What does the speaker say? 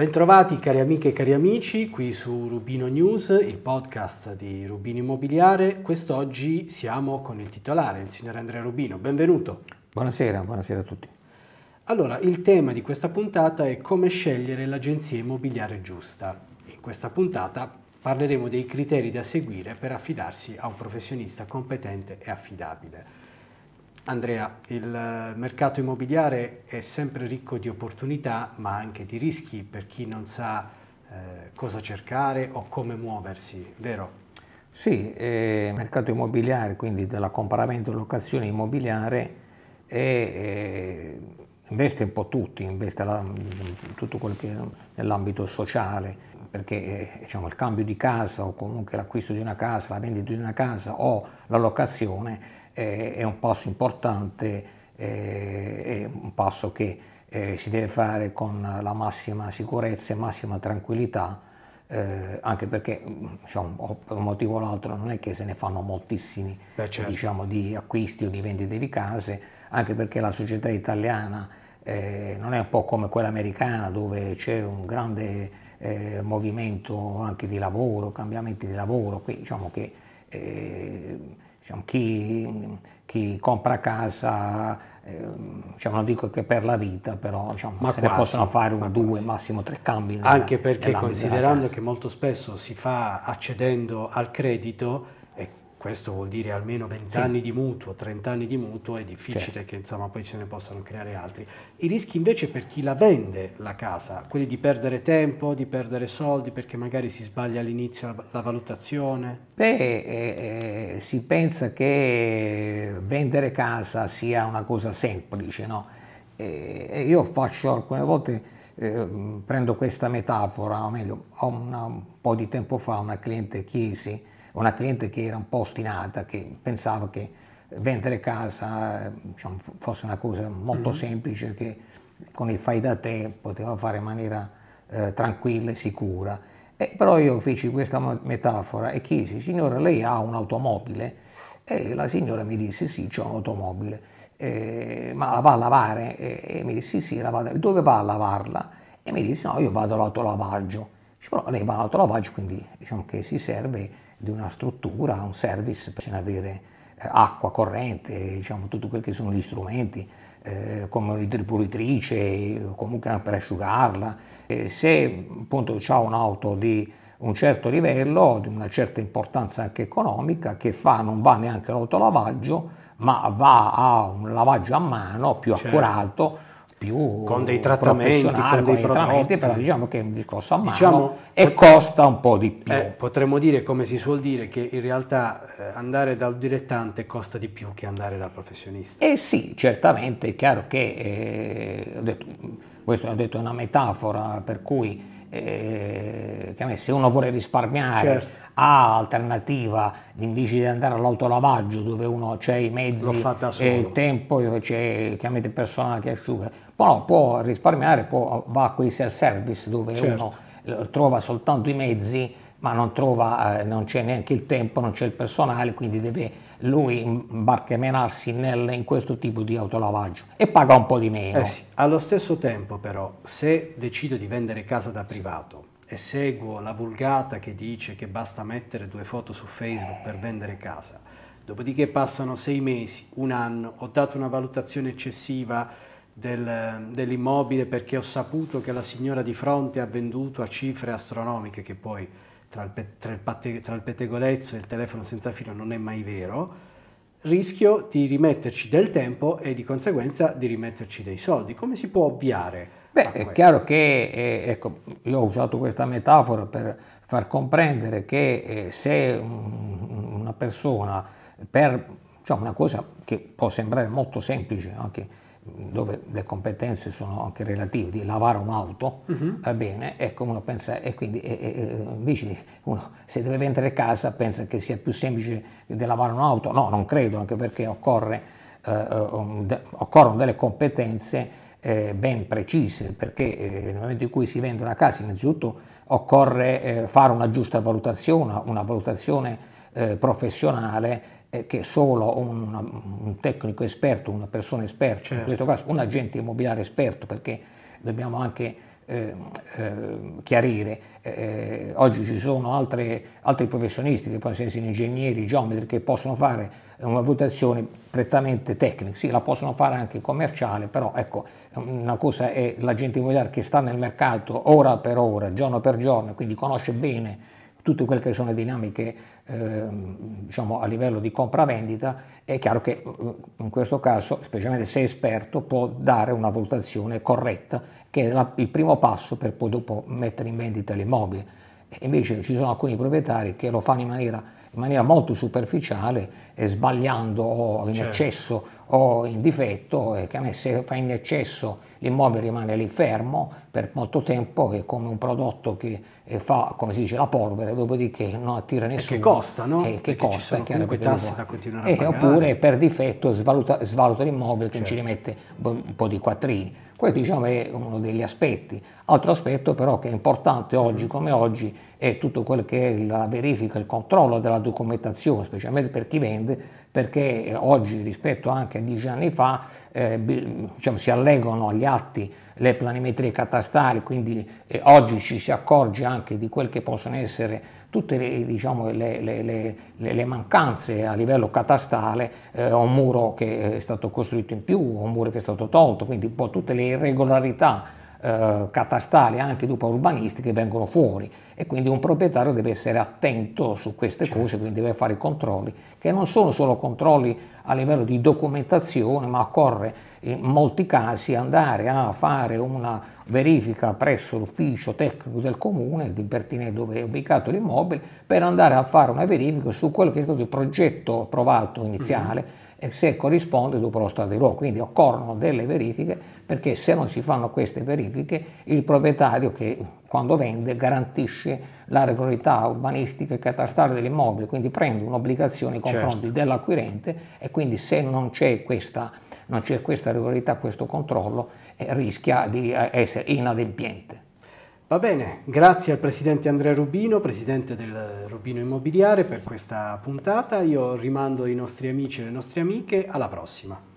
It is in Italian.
Bentrovati cari amiche e cari amici qui su Rubino News, il podcast di Rubino Immobiliare. Quest'oggi siamo con il titolare, il signor Andrea Rubino. Benvenuto. Buonasera, buonasera a tutti. Allora, il tema di questa puntata è come scegliere l'agenzia immobiliare giusta. In questa puntata parleremo dei criteri da seguire per affidarsi a un professionista competente e affidabile. Andrea, il eh, mercato immobiliare è sempre ricco di opportunità ma anche di rischi per chi non sa eh, cosa cercare o come muoversi, vero? Sì, eh, mercato immobiliare, quindi dalla comparamento locazione immobiliare, è, è, eh, investe un po' tutti, investe la, diciamo, tutto quello che è nell'ambito sociale, perché eh, diciamo, il cambio di casa o comunque l'acquisto di una casa, la vendita di una casa o la locazione è un passo importante, è un passo che eh, si deve fare con la massima sicurezza e massima tranquillità, eh, anche perché diciamo, per un motivo o l'altro non è che se ne fanno moltissimi Beh, certo. diciamo, di acquisti o di vendite di case, anche perché la società italiana eh, non è un po' come quella americana dove c'è un grande movimento anche di lavoro, cambiamenti di lavoro, qui diciamo che eh, diciamo, chi, chi, compra casa, eh, diciamo, non dico che per la vita, però diciamo, ma se quasi, ne possono fare uno, due, quasi. massimo tre cambi. Nella, Anche perché considerando che molto spesso si fa accedendo al credito, questo vuol dire almeno 20 sì. anni di mutuo, 30 anni di mutuo, è difficile certo. che insomma, poi ce ne possano creare altri. I rischi invece per chi la vende la casa, quelli di perdere tempo, di perdere soldi, perché magari si sbaglia all'inizio la, valutazione? Beh, eh, eh, si pensa che vendere casa sia una cosa semplice, no? Eh, eh io faccio alcune volte... Ehm, prendo questa metafora, o meglio, ho una, un po' di tempo fa una cliente chiesi una cliente che era un po' ostinata, che pensava che vendere casa diciamo, fosse una cosa molto mm semplice, che con il fai da te poteva fare in maniera eh, tranquilla e sicura. E, però io feci questa metafora e chiesi, signora lei ha un'automobile? E la signora mi disse sì, c'è un'automobile, eh, ma la va a lavare? E, e mi disse sì, sì, la vado a... Dove va a lavarla? E mi disse no, io vado all'autolavaggio però lei va all'autolavaggio, quindi diciamo che si serve di una struttura, un service per avere eh, acqua, corrente, diciamo, tutto quel che sono gli strumenti, eh, come un'idripuritrice, comunque per asciugarla. Eh, se appunto ha un'auto di un certo livello, di una certa importanza anche economica, che fa, non va neanche all'autolavaggio, ma va a un lavaggio a mano più certo. accurato, più con dei trattamenti, con dei, trattamenti, però diciamo che è un discorso a mano diciamo, e costa un po' di più. Eh, potremmo dire, come si suol dire, che in realtà eh, andare dal dilettante costa di più che andare dal professionista. Eh sì, certamente, è chiaro che, eh, ho detto, questo è una metafora per cui eh, se uno vuole risparmiare certo. ha alternativa invece di andare all'autolavaggio dove uno c'è i mezzi e il tempo c'è il personale che asciuga però può risparmiare può, va a quei self service dove certo. uno eh, trova soltanto i mezzi ma non trova, eh, non c'è neanche il tempo, non c'è il personale, quindi deve lui imbarcamenarsi nel, in questo tipo di autolavaggio e paga un po' di meno. Eh sì. Allo stesso tempo però, se decido di vendere casa da privato e seguo la vulgata che dice che basta mettere due foto su Facebook per vendere casa, dopodiché passano sei mesi, un anno, ho dato una valutazione eccessiva, del, dell'immobile perché ho saputo che la signora di fronte ha venduto a cifre astronomiche che poi tra il, tra, il patte- tra il pettegolezzo e il telefono senza filo non è mai vero, rischio di rimetterci del tempo e di conseguenza di rimetterci dei soldi. Come si può ovviare? Beh, è chiaro che, eh, ecco, io ho usato questa metafora per far comprendere che eh, se un, una persona per cioè una cosa che può sembrare molto semplice anche dove le competenze sono anche relative, di lavare un'auto, uh-huh. Mhm. va bene, ecco uno pensa, e quindi e, e, invece uno se deve vendere casa pensa che sia più semplice di lavare un'auto, no, non credo, anche perché occorre, eh, eh de, occorrono delle competenze eh, ben precise, perché eh, nel momento in cui si vende una casa innanzitutto occorre eh, fare una giusta valutazione, una valutazione eh, professionale che solo un, un, tecnico esperto, una persona esperta, certo. in questo certo. caso un agente immobiliare esperto, perché dobbiamo anche eh, eh, chiarire, eh, oggi ci sono altre, altri professionisti che possono essere ingegneri, geometri, che possono fare una valutazione prettamente tecnica, sì la possono fare anche commerciale, però ecco una cosa è l'agente immobiliare che sta nel mercato ora per ora, giorno per giorno, quindi conosce bene tutte quelle che sono le dinamiche eh, diciamo, a livello di compravendita, è chiaro che eh, in questo caso, specialmente se esperto, può dare una valutazione corretta, che è la, il primo passo per poi dopo mettere in vendita l'immobile. Invece ci sono alcuni proprietari che lo fanno in maniera in maniera molto superficiale e sbagliando o in certo. eccesso o in difetto, e che a me se fa in eccesso l'immobile rimane lì fermo per molto tempo, è come un prodotto che eh, fa, come si dice, la polvere, dopodiché non attira nessuno. E che costa, no? E eh, che costa, è chiaro che tasse da continuare eh, e, Oppure per difetto svaluta, svaluta l'immobile che certo. ci rimette un po' di quattrini. Questo diciamo è uno degli aspetti. Altro aspetto però che è importante oggi mm. come oggi è tutto quello che è la verifica, il controllo della documentazione, specialmente per chi vende, perché eh, oggi rispetto anche a dieci anni fa eh, diciamo, si allegano agli atti le planimetrie catastali, quindi eh, oggi ci si accorge anche di quel che possono essere tutte le, diciamo, le, le, le mancanze a livello catastale, eh, un muro che è stato costruito in più, un muro che è stato tolto, quindi un po' tutte le irregolarità eh, catastali, anche dopo urbanisti che vengono fuori e quindi un proprietario deve essere attento su queste certo. cose, quindi deve fare i controlli, che non sono solo controlli a livello di documentazione, ma occorre in molti casi andare a fare una verifica presso l'ufficio tecnico del comune di Bertinè dove è ubicato l'immobile per andare a fare una verifica su quello che è stato il progetto approvato iniziale. Mm -hmm e se corrisponde dopo lo stato di luogo. Quindi occorrono delle verifiche perché se non si fanno queste verifiche il proprietario che quando vende garantisce la regolarità urbanistica e catastale dell'immobile, quindi prende un'obbligazione nei confronti certo. dell'acquirente e quindi se non c'è questa, questa regolarità, questo controllo eh, rischia di eh, essere inadempiente. Va bene, grazie al Presidente Andrea Rubino, Presidente del Rubino Immobiliare per questa puntata. Io rimando i nostri amici e le nostre amiche alla prossima.